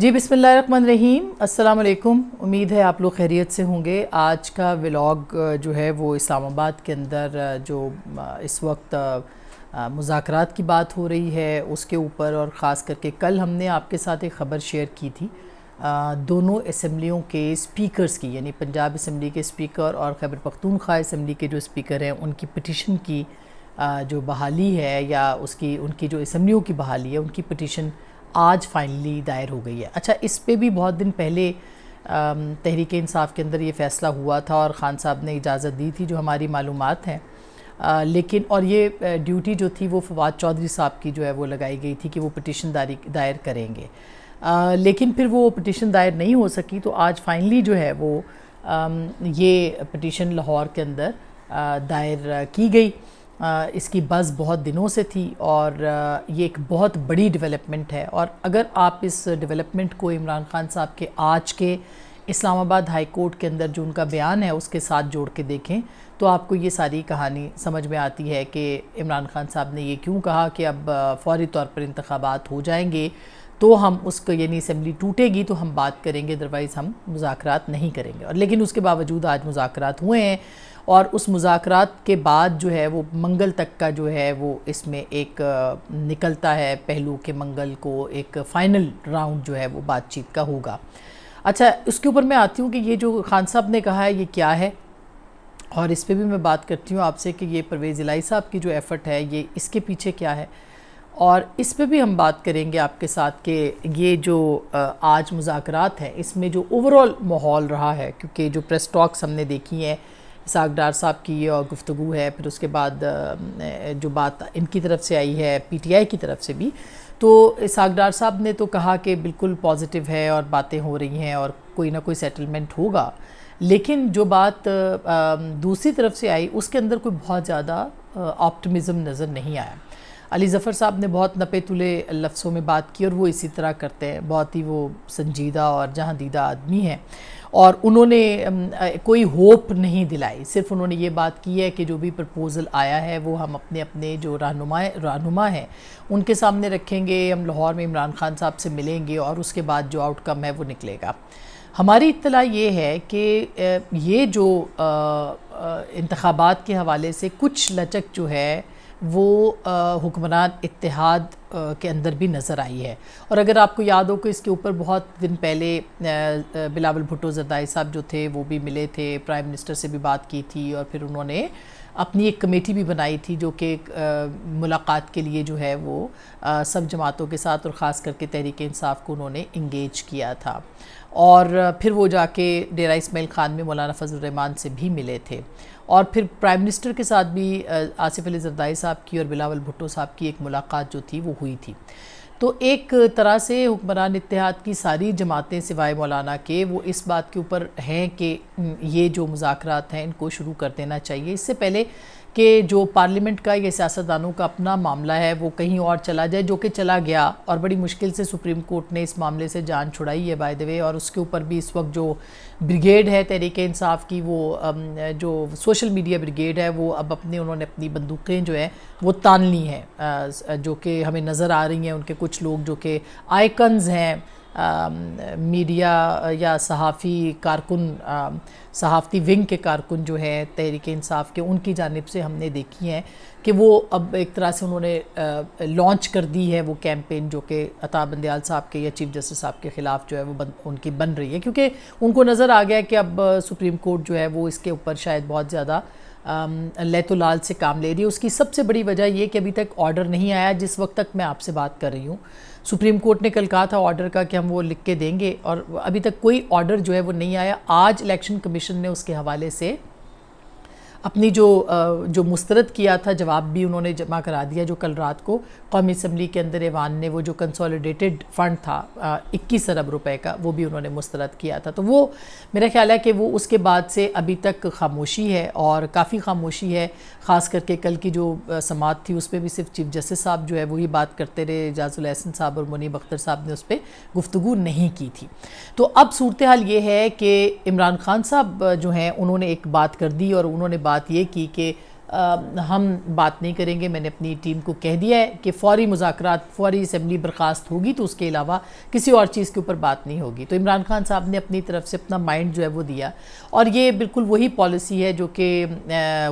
जी बिसमीम अल्लाम उम्मीद है आप लोग खैरियत से होंगे आज का व्लाग जो है वो इस्लामाबाद के अंदर जो इस वक्त मुजाकर की बात हो रही है उसके ऊपर और ख़ास करके कल हमने आपके साथ एक ख़बर शेयर की थी दोनों असम्बलियों के स्पीकर्स की यानी पंजाब इसम्बली के स्पीकर और खैबर पख्तूनख्वा इसम्बली के जो स्पीकर हैं उनकी पटिशन की जो बहाली है या उसकी उनकी जो इसम्बलियों की बहाली है उनकी पटिशन आज फाइनली दायर हो गई है अच्छा इस पर भी बहुत दिन पहले तहरीक इंसाफ के अंदर ये फ़ैसला हुआ था और ख़ान साहब ने इजाज़त दी थी जो हमारी मालूम हैं लेकिन और ये ड्यूटी जो थी वो फवाद चौधरी साहब की जो है वो लगाई गई थी कि वो पटिशन दायर करेंगे आ, लेकिन फिर वो पटिशन दायर नहीं हो सकी तो आज फाइनली जो है वो आ, ये पटिशन लाहौर के अंदर दायर की गई इसकी बस बहुत दिनों से थी और ये एक बहुत बड़ी डेवलपमेंट है और अगर आप इस डेवलपमेंट को इमरान खान साहब के आज के इस्लामाबाद हाई कोर्ट के अंदर जो उनका बयान है उसके साथ जोड़ के देखें तो आपको ये सारी कहानी समझ में आती है कि इमरान खान साहब ने ये क्यों कहा कि अब फौरी तौर पर इंतबात हो जाएंगे तो हम उसको यानी असम्बली टूटेगी तो हम बात करेंगे अदरवाइज़ हम मुजाकर नहीं करेंगे और लेकिन उसके बावजूद आज मुजाकर हुए हैं और उस मुजाकर के बाद जो है वो मंगल तक का जो है वो इसमें एक निकलता है पहलू के मंगल को एक फ़ाइनल राउंड जो है वो बातचीत का होगा अच्छा उसके ऊपर मैं आती हूँ कि ये जो खान साहब ने कहा है ये क्या है और इस पर भी मैं बात करती हूँ आपसे कि ये परवेज़ इलाई साहब की जो एफ़र्ट है ये इसके पीछे क्या है और इस पे भी हम बात करेंगे आपके साथ के ये जो आज मुजाकरात हैं इसमें जो ओवरऑल माहौल रहा है क्योंकि जो प्रेस टॉक्स हमने देखी हैं इसाक डार साहब की और गुफ्तु है फिर उसके बाद जो बात इनकी तरफ से आई है पी टी आई की तरफ से भी तो इसाक डार साहब ने तो कहा कि बिल्कुल पॉजिटिव है और बातें हो रही हैं और कोई ना कोई सेटलमेंट होगा लेकिन जो बात दूसरी तरफ से आई उसके अंदर कोई बहुत ज़्यादा ऑप्टमिज़म नज़र नहीं आया अली ज़फ़र साहब ने बहुत नपे तुले लफ्ज़ों में बात की और वो इसी तरह करते हैं बहुत ही वो संजीदा और जहाँ दीदा आदमी हैं और उन्होंने कोई होप नहीं दिलाई सिर्फ उन्होंने ये बात की है कि जो भी प्रपोज़ल आया है वो हम अपने अपने जो रहनुमा रहनुमा हैं उनके सामने रखेंगे हम लाहौर में इमरान खान साहब से मिलेंगे और उसके बाद जो आउटकम है वो निकलेगा हमारी इतला ये है कि ये जो इंतबात के हवाले से कुछ लचक जो है वो हुक्मरान इतिहाद के अंदर भी नज़र आई है और अगर आपको याद हो कि इसके ऊपर बहुत दिन पहले बिलावल भुट्टो जदाई साहब जो थे वो भी मिले थे प्राइम मिनिस्टर से भी बात की थी और फिर उन्होंने अपनी एक कमेटी भी बनाई थी जो कि मुलाकात के लिए जो है वो आ, सब जमातों के साथ और ख़ास करके तहरीक इंसाफ को उन्होंने इंगेज किया था और फिर वो जाके डेरा इसमाइल ख़ान में मौलाना फजलरहमान से भी मिले थे और फिर प्राइम मिनिस्टर के साथ भी आसिफ अली जरदारी साहब की और बिलावल भुट्टो साहब की एक मुलाकात जो थी वो हुई थी तो एक तरह से हुक्मरान इतिहाद की सारी जमातें सिवाय मौलाना के वो इस बात के ऊपर हैं कि ये जो मुजाकरात हैं इनको शुरू कर देना चाहिए इससे पहले कि जो पार्लियामेंट का या सियासतदानों का अपना मामला है वो कहीं और चला जाए जो कि चला गया और बड़ी मुश्किल से सुप्रीम कोर्ट ने इस मामले से जान छुड़ाई है बाय द वे और उसके ऊपर भी इस वक्त जो ब्रिगेड है तहरीक इंसाफ की वो जो सोशल मीडिया ब्रिगेड है वो अब अपने उन्होंने अपनी बंदूकें जो हैं वो तान ली हैं जो कि हमें नज़र आ रही हैं उनके कुछ लोग जो कि आइकन्स हैं मीडिया um, uh, या सहाफ़ी कारकुन um, सहाफ़ती विंग के कारकुन जो हैं तहरीक इंसाफ के उनकी जानब से हमने देखी हैं कि वो अब एक तरह से उन्होंने लॉन्च uh, कर दी है वो कैंपेन जो कि अता बंदयाल साहब के या चीफ जस्टिस साहब के ख़िलाफ़ जो है वो बन, उनकी बन रही है क्योंकि उनको नज़र आ गया है कि अब uh, सुप्रीम कोर्ट जो है वो इसके ऊपर शायद बहुत ज़्यादा um, लैतुलाल से काम ले रही है उसकी सबसे बड़ी वजह यह कि अभी तक ऑर्डर नहीं आया जिस वक्त तक मैं आपसे बात कर रही हूँ सुप्रीम कोर्ट ने कल कहा था ऑर्डर का कि हम वो लिख के देंगे और अभी तक कोई ऑर्डर जो है वो नहीं आया आज इलेक्शन कमीशन ने उसके हवाले से अपनी जो जो मुस्तरद किया था जवाब भी उन्होंने जमा करा दिया जो कल रात को कौमी असम्बली के अंदर ऐवान ने वो जो कंसोलिडेटेड फ़ंड था इक्कीस अरब रुपए का वो भी उन्होंने मुस्तरद किया था तो वो मेरा ख्याल है कि वो उसके बाद से अभी तक खामोशी है और काफ़ी खामोशी है ख़ास करके कल की जो समात थी उस पर भी सिर्फ चीफ जस्टिस साहब जो है वही बात करते रहे एजाजुल साहब और मुनीब अख्तर साहब ने उस पर गुफ्तु नहीं की थी तो अब सूरत हाल ये है कि इमरान खान साहब जो हैं उन्होंने एक बात कर दी और उन्होंने बात बात ये की कि आ, हम बात नहीं करेंगे मैंने अपनी टीम को कह दिया है कि फौरी मुजाकर फौरी असम्बली बर्खास्त होगी तो उसके अलावा किसी और चीज़ के ऊपर बात नहीं होगी तो इमरान खान साहब ने अपनी तरफ से अपना माइंड जो है वो दिया और ये बिल्कुल वही पॉलिसी है जो कि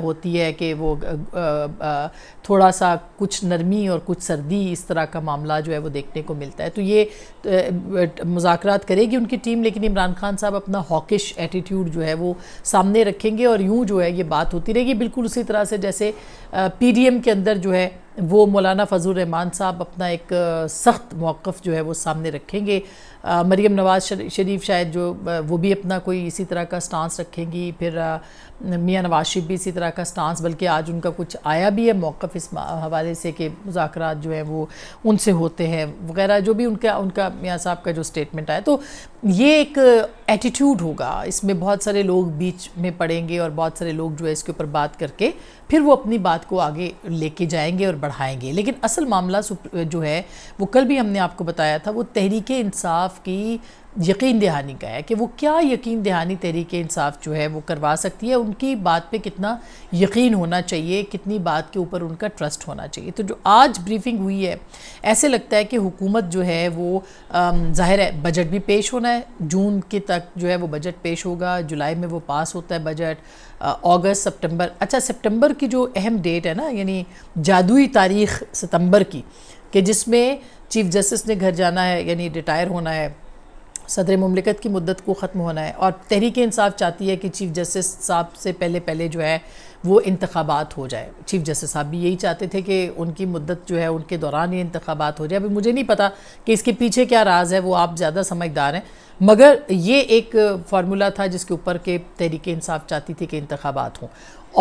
होती है कि वो आ, आ, थोड़ा सा कुछ नरमी और कुछ सर्दी इस तरह का मामला जो है वो देखने को मिलता है तो ये मुजाकर करेगी उनकी टीम लेकिन इमरान खान साहब अपना हॉकिश एटीट्यूड जो है वो सामने रखेंगे और यूँ जो है ये बात होती रहेगी बिल्कुल उसी तरह तरह से जैसे पीडीएम के अंदर जो है वो मौलाना फजल रहमान साहब अपना एक सख्त मौक़ जो है वो सामने रखेंगे मरीम नवाज़ शरीफ शायद जो वो भी अपना कोई इसी तरह का स्टांस रखेंगी फिर मियाँ नवाज शरीफ भी इसी तरह का स्टांस बल्कि आज उनका कुछ आया भी है मौक़ इस हवाले से कि मुजाकर जो हैं वो उनसे होते हैं वगैरह जो भी उनका उनका मियाँ साहब का जो स्टेटमेंट आया तो ये एक एटीट्यूड होगा इसमें बहुत सारे लोग बीच में पड़ेंगे और बहुत सारे लोग जो है इसके ऊपर बात करके फिर वो अपनी बात को आगे लेके जाएंगे और बढ़ाएंगे लेकिन असल मामला जो है वो कल भी हमने आपको बताया था वो तहरीक इंसाफ की यकीन दहानी का है कि वो क्या यकीन दहानी तरीके इंसाफ जो है वो करवा सकती है उनकी बात पे कितना यकीन होना चाहिए कितनी बात के ऊपर उनका ट्रस्ट होना चाहिए तो जो आज ब्रीफिंग हुई है ऐसे लगता है कि हुकूमत जो है वो ज़ाहिर है बजट भी पेश होना है जून के तक जो है वो बजट पेश होगा जुलाई में वो पास होता है बजट अगस्त सितंबर अच्छा सितंबर की जो अहम डेट है ना यानी जादुई तारीख सितंबर की कि जिसमें चीफ जस्टिस ने घर जाना है यानी रिटायर होना है सदर ममलिकत की मदत को ख़त्म होना है और तहरीक इंसाफ चाहती है कि चीफ जस्टिस साहब से पहले पहले जो है वो इंतबात हो जाए चीफ जस्टिस साहब भी यही चाहते थे कि उनकी मदत जो है उनके दौरान ये इंतबात हो जाए अभी मुझे नहीं पता कि इसके पीछे क्या राज है वो आप ज़्यादा समझदार हैं मगर ये एक फार्मूला था जिसके ऊपर के तहरीक इंसाफ चाहती थी कि इंतबात हों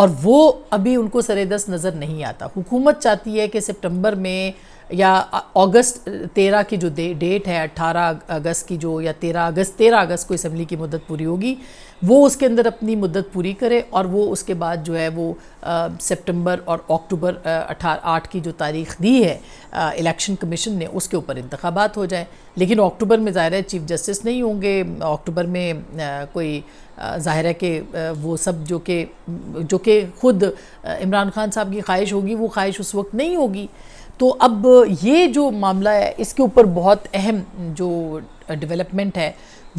और वो अभी उनको सरेदस नज़र नहीं आता हुकूमत चाहती है कि सितंबर में या अगस्त तेरह की जो दे, डेट है अट्ठारह अगस्त की जो या तेरह अगस्त तेरह अगस्त को इसम्बली की मुद्दत पूरी होगी वो उसके अंदर अपनी मुद्दत पूरी करे और वो उसके बाद जो है वो सितंबर और अक्टूबर अठारह आठ की जो तारीख दी है इलेक्शन कमीशन ने उसके ऊपर इंतबात हो जाए लेकिन अक्टूबर में ज़ाहिर है चीफ जस्टिस नहीं होंगे अक्टूबर में आ, कोई ज़ाहिर है कि वो सब जो कि जो कि खुद इमरान खान साहब की ख्वाहिश होगी वो ख्वाहिश उस वक्त नहीं होगी तो अब ये जो मामला है इसके ऊपर बहुत अहम जो डेवलपमेंट है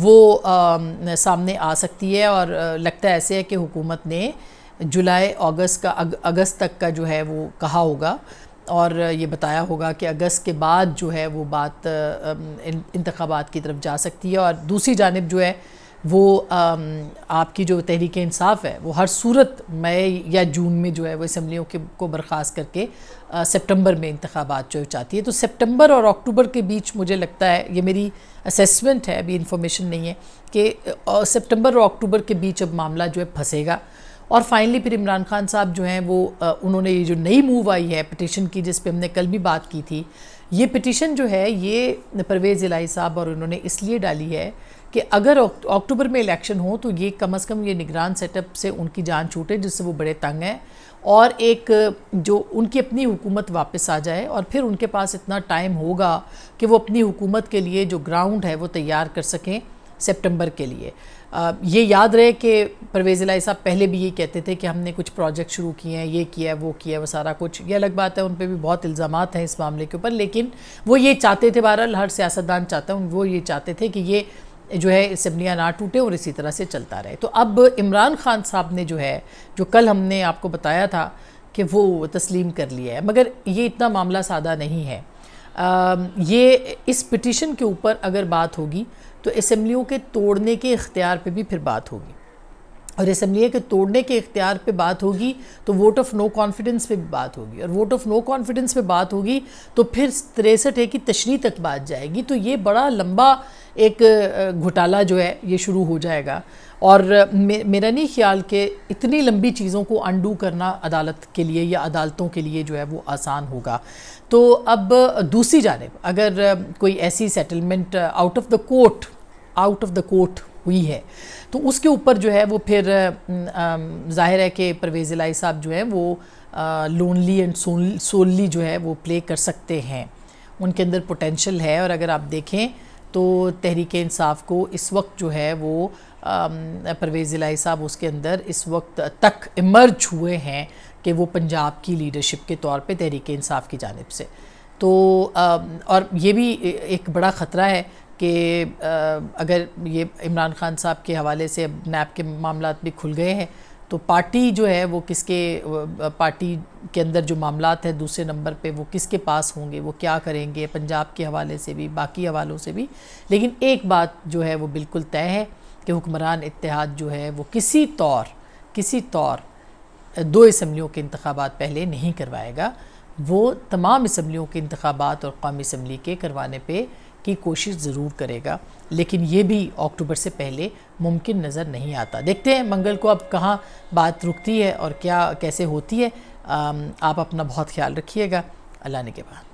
वो आ, सामने आ सकती है और लगता है ऐसे है कि हुकूमत ने जुलाई अगस्त का अग, अगस्त तक का जो है वो कहा होगा और ये बताया होगा कि अगस्त के बाद जो है वो बात इंतबात की तरफ जा सकती है और दूसरी जानब जो है वो आपकी जो तहरीक इंसाफ है वो हर सूरत मई या जून में जो है वो इसम्बलियों के को बर्खास्त करके सितंबर में इंतबात जो चाहती है तो सितंबर और अक्टूबर के बीच मुझे लगता है ये मेरी असेसमेंट है अभी इन्फॉर्मेशन नहीं है कि सितंबर और अक्टूबर के बीच अब मामला जो है फंसेगा और फाइनली फिर इमरान खान साहब जो हैं वो उन्होंने ये जो नई मूव आई है पटिशन की जिस पर हमने कल भी बात की थी ये पटिशन जो है ये परवेज़ इलाही साहब और उन्होंने इसलिए डाली है कि अगर अक्टूबर में इलेक्शन हो तो ये कम अज़ कम ये निगरान सेटअप से उनकी जान छूटे जिससे वो बड़े तंग हैं और एक जो उनकी अपनी हुकूमत वापस आ जाए और फिर उनके पास इतना टाइम होगा कि वो अपनी हुकूमत के लिए जो ग्राउंड है वो तैयार कर सकें सेप्टेम्बर के लिए आ, ये याद रहे कि परवेज़ लाई साहब पहले भी ये कहते थे कि हमने कुछ प्रोजेक्ट शुरू किए हैं ये किया है वो किया है वो सारा कुछ ये अलग बात है उन पर भी बहुत इल्ज़ाम हैं इस मामले के ऊपर लेकिन वो ये चाहते थे बहरहाल हर सियासतदान चाहता हूँ वो ये चाहते थे कि ये जो है इसम्बलियाँ ना टूटे और इसी तरह से चलता रहे तो अब इमरान खान साहब ने जो है जो कल हमने आपको बताया था कि वो तस्लीम कर लिया है मगर ये इतना मामला सादा नहीं है आ, ये इस पिटिशन के ऊपर अगर बात होगी तो इसम्बलियों के तोड़ने के इख्तियार पे भी फिर बात होगी और असम्बलिया के तोड़ने के इख्तियार पे बात होगी तो वोट ऑफ नो कॉन्फिडेंस पे भी बात होगी और वोट ऑफ नो कॉन्फिडेंस पे बात होगी तो फिर तिरसठ है की तशरी तक बात जाएगी तो ये बड़ा लंबा एक घोटाला जो है ये शुरू हो जाएगा और मे, मेरा नहीं ख्याल कि इतनी लंबी चीज़ों को अंडू करना अदालत के लिए या अदालतों के लिए जो है वो आसान होगा तो अब दूसरी जानब अगर कोई ऐसी settlement out of the court out of the court हुई है तो उसके ऊपर जो है वो फिर जाहिर है कि परवेज़ लाई साहब जो है वो लोनली एंड सोनली जो है वो प्ले कर सकते हैं उनके अंदर पोटेंशल है और अगर आप देखें तो तहरीक इंसाफ को इस वक्त जो है वो परवेज़ लाई साहब उसके अंदर इस वक्त तक इमर्ज हुए हैं कि वो पंजाब की लीडरशिप के तौर पे तहरीक इंसाफ की जानब से तो और ये भी एक बड़ा ख़तरा है कि अगर ये इमरान खान साहब के हवाले से अब नैप के मामला भी खुल गए हैं तो पार्टी जो है वो किसके पार्टी के अंदर जो मामला हैं दूसरे नंबर पे वो किसके पास होंगे वो क्या करेंगे पंजाब के हवाले से भी बाकी हवालों से भी लेकिन एक बात जो है वो बिल्कुल तय है कि हुक्मरान इतिहाद जो है वो किसी तौर किसी तौर दो इसम्बलियों के इंतबात पहले नहीं करवाएगा वो तमाम इसम्बलियों के इंतबात और कौमी इसम्बली के करवाने पर की कोशिश ज़रूर करेगा लेकिन ये भी अक्टूबर से पहले मुमकिन नज़र नहीं आता देखते हैं मंगल को अब कहाँ बात रुकती है और क्या कैसे होती है आप अपना बहुत ख्याल रखिएगा अल्लाह ने के बाद